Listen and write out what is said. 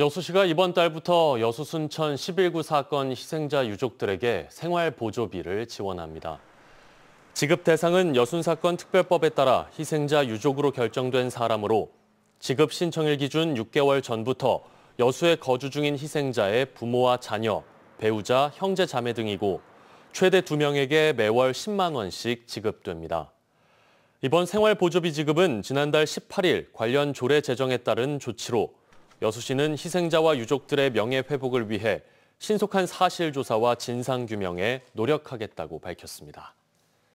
여수시가 이번 달부터 여수 순천 11구 사건 희생자 유족들에게 생활보조비를 지원합니다. 지급 대상은 여순사건 특별법에 따라 희생자 유족으로 결정된 사람으로 지급 신청일 기준 6개월 전부터 여수에 거주 중인 희생자의 부모와 자녀, 배우자, 형제, 자매 등이고 최대 2명에게 매월 10만 원씩 지급됩니다. 이번 생활보조비 지급은 지난달 18일 관련 조례 제정에 따른 조치로 여수시는 희생자와 유족들의 명예 회복을 위해 신속한 사실 조사와 진상 규명에 노력하겠다고 밝혔습니다.